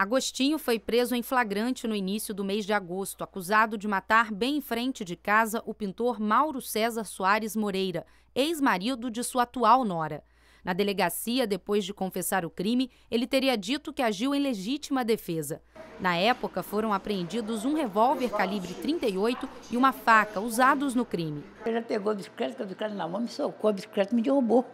Agostinho foi preso em flagrante no início do mês de agosto, acusado de matar bem em frente de casa o pintor Mauro César Soares Moreira, ex-marido de sua atual nora. Na delegacia, depois de confessar o crime, ele teria dito que agiu em legítima defesa. Na época, foram apreendidos um revólver calibre 38 e uma faca usados no crime. Ele pegou a bicicleta, com a bicicleta na mão, me socou a bicicleta me derrubou.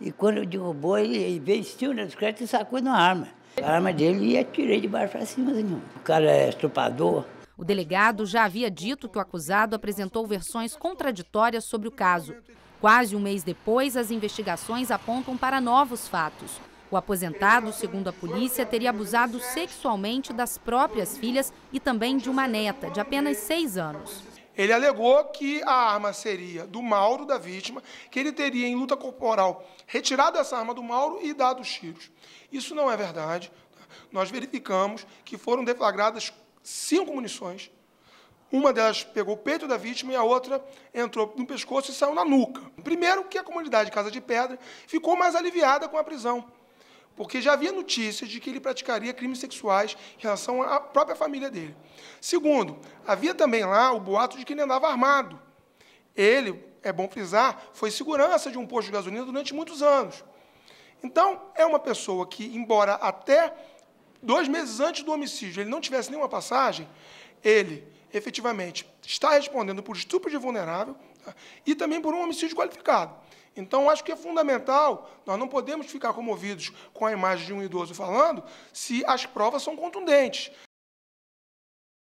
E quando derrubou, ele, ele veio estilo na bicicleta e sacou uma arma. A arma dele e atirei de baixo para cima. Assim, o cara é estuprador. O delegado já havia dito que o acusado apresentou versões contraditórias sobre o caso. Quase um mês depois, as investigações apontam para novos fatos. O aposentado, segundo a polícia, teria abusado sexualmente das próprias filhas e também de uma neta, de apenas seis anos. Ele alegou que a arma seria do Mauro, da vítima, que ele teria, em luta corporal, retirado essa arma do Mauro e dado os tiros. Isso não é verdade. Tá? Nós verificamos que foram deflagradas cinco munições. Uma delas pegou o peito da vítima e a outra entrou no pescoço e saiu na nuca. Primeiro que a comunidade Casa de Pedra ficou mais aliviada com a prisão porque já havia notícias de que ele praticaria crimes sexuais em relação à própria família dele. Segundo, havia também lá o boato de que ele andava armado. Ele, é bom frisar, foi segurança de um posto de gasolina durante muitos anos. Então, é uma pessoa que, embora até dois meses antes do homicídio ele não tivesse nenhuma passagem, ele efetivamente está respondendo por estupro de vulnerável, e também por um homicídio qualificado. Então, acho que é fundamental, nós não podemos ficar comovidos com a imagem de um idoso falando se as provas são contundentes,